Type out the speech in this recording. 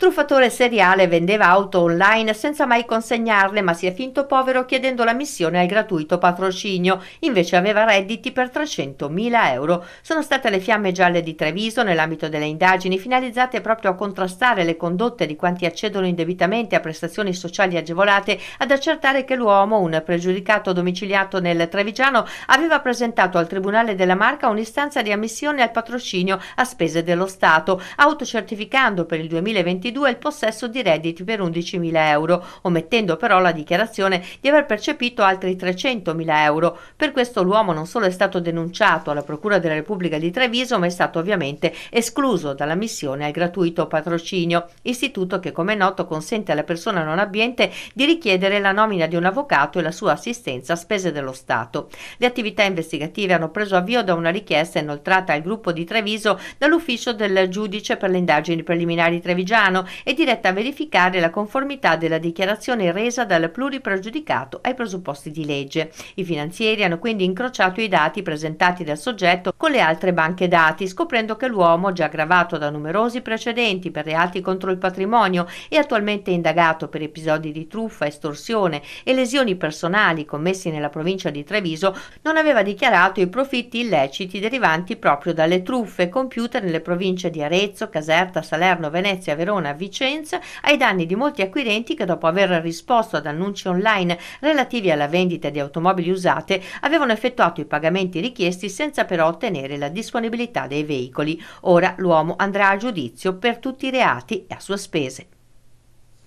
Truffatore seriale vendeva auto online senza mai consegnarle, ma si è finto povero chiedendo la missione al gratuito patrocinio. Invece aveva redditi per 300.000 euro. Sono state le fiamme gialle di Treviso nell'ambito delle indagini finalizzate proprio a contrastare le condotte di quanti accedono indebitamente a prestazioni sociali agevolate, ad accertare che l'uomo, un pregiudicato domiciliato nel Trevigiano, aveva presentato al Tribunale della Marca un'istanza di ammissione al patrocinio a spese dello Stato, autocertificando per il 2022 2022 il possesso di redditi per 11.000 euro, omettendo però la dichiarazione di aver percepito altri 300.000 euro. Per questo l'uomo non solo è stato denunciato alla Procura della Repubblica di Treviso, ma è stato ovviamente escluso dalla missione al gratuito patrocinio, istituto che come è noto consente alla persona non abbiente di richiedere la nomina di un avvocato e la sua assistenza a spese dello Stato. Le attività investigative hanno preso avvio da una richiesta inoltrata al gruppo di Treviso dall'ufficio del giudice per le indagini preliminari trevigiano italiano è diretta a verificare la conformità della dichiarazione resa dal pluripregiudicato ai presupposti di legge. I finanzieri hanno quindi incrociato i dati presentati dal soggetto con le altre banche dati, scoprendo che l'uomo, già gravato da numerosi precedenti per reati contro il patrimonio e attualmente indagato per episodi di truffa, estorsione e lesioni personali commessi nella provincia di Treviso, non aveva dichiarato i profitti illeciti derivanti proprio dalle truffe compiute nelle province di Arezzo, Caserta, Salerno, Venezia, Verona Verona, Vicenza, ai danni di molti acquirenti che dopo aver risposto ad annunci online relativi alla vendita di automobili usate avevano effettuato i pagamenti richiesti senza però ottenere la disponibilità dei veicoli. Ora l'uomo andrà a giudizio per tutti i reati e a sue spese.